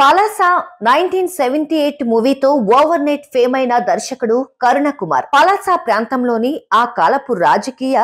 Palasa nineteen seventy eight మూవీతో overnight fame అయిన దర్శకుడు కరుణ కుమార్ పలాస ప్రాంతంలోని ఆ కాలపు రాజకీయ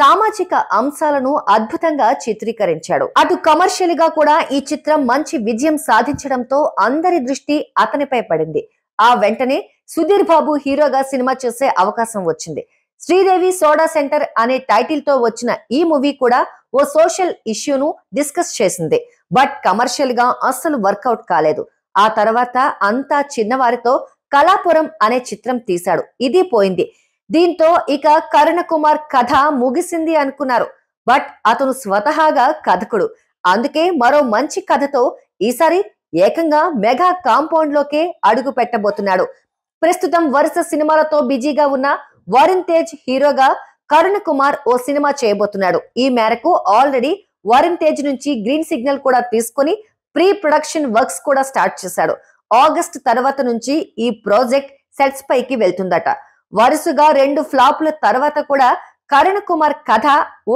సామాజిక అంశాలను అద్భుతంగా చిత్రీకరించాడు అటు కమర్షియల్ గా కూడా ఈ చిత్రం మంచి విజయం సాధించడంతో అందరి దృష్టి అతనిపై పడింది ఆ వెంటనే సుధీర్ బాబు హీరోగా సినిమా చేసే అవకాశం వచ్చింది శ్రీదేవి సోడా సెంటర్ అనే టైటిల్ తో వచ్చిన ఈ మూవీ కూడా ఓ సోషల్ ఇష్యూను డిస్కస్ చేసింది బట్ కమర్షియల్ గా అస్సలు వర్కౌట్ కాలేదు ఆ తర్వాత అంతా చిన్నవారితో కళాపురం అనే చిత్రం తీశాడు ఇది పోయింది దీంతో ఇక కరుణ కుమార్ కథ ముగిసింది అనుకున్నారు బట్ అతను స్వతహాగా కథకుడు అందుకే మరో మంచి కథతో ఈసారి ఏకంగా మెగా కాంపౌండ్ లోకే అడుగు పెట్టబోతున్నాడు ప్రస్తుతం వరుస సినిమాలతో బిజీగా ఉన్న వరుణ్ తేజ్ హీరోగా కరుణ్ కుమార్ ఓ సినిమా చేయబోతున్నాడు ఈ మేరకు ఆల్రెడీ వరుణ్ తేజ్ నుంచి గ్రీన్ సిగ్నల్ కూడా తీసుకొని ప్రీ ప్రొడక్షన్ వర్క్స్ కూడా స్టార్ట్ చేశాడు ఆగస్ట్ తర్వాత నుంచి ఈ ప్రాజెక్ట్ సెట్స్ పైకి వెళ్తుందట వరుసగా రెండు ఫ్లాప్ల తర్వాత కూడా కరణ్ కుమార్ కథ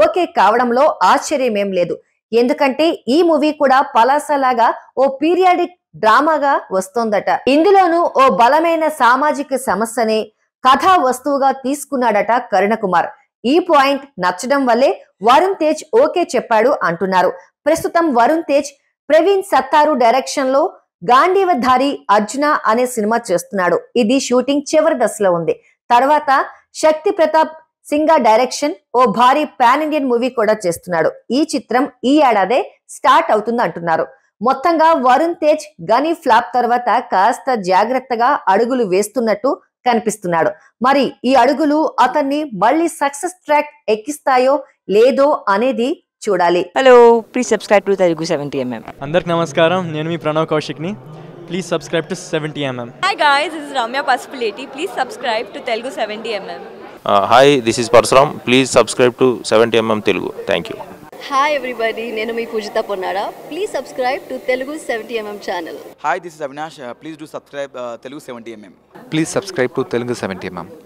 ఓకే కావడంలో ఆశ్చర్యమేం లేదు ఎందుకంటే ఈ మూవీ కూడా పలాసలాగా ఓ పీరియాడిక్ డ్రామాగా వస్తోందట ఇందులోనూ ఓ బలమైన సామాజిక సమస్యని కథా వస్తువుగా తీసుకున్నాడట కరుణ కుమార్ ఈ పాయింట్ నచ్చడం వల్లే వరుణ్ తేజ్ ఓకే చెప్పాడు అంటున్నారు ప్రస్తుతం వరుణ్ తేజ్ ప్రవీణ్ సత్తారు డైరెక్షన్ లో గాంధీవధారి అర్జున అనే సినిమా చేస్తున్నాడు ఇది షూటింగ్ చివరి దశలో ఉంది తర్వాత శక్తి ప్రతాప్ సింగా డైరెక్షన్ ఓ భారీ పాన్ ఇండియన్ మూవీ కూడా చేస్తున్నాడు ఈ చిత్రం ఈ ఏడాదే స్టార్ట్ అవుతుంది అంటున్నారు మొత్తంగా వరుణ్ తేజ్ గనీ ఫ్లాప్ తర్వాత కాస్త జాగ్రత్తగా అడుగులు వేస్తున్నట్టు కనిపిస్తున్నాడు మరి ఈ అడుగులు అతన్ని మళ్ళీ సక్సెస్ ట్రాక్ ఎక్కిస్తాయో లేదో అనేది చూడాలి hello please subscribe to Telugu seventy MM అందరికి నమస్కారం నేను మీ ప్రణవ్ కౌశిక్ ని please subscribe to seventy MM hi guys is Ramya Pasupuleti please subscribe to Telugu seventy MM hi this is Parashuram please subscribe to seventy MM Telugu thank you hi everybody నేను మీ Pujitha Ponnada please subscribe to Telugu seventy MM channel hi this is Avinash please do subscribe Telugu seventy MM please subscribe to Telugu seventy ma'am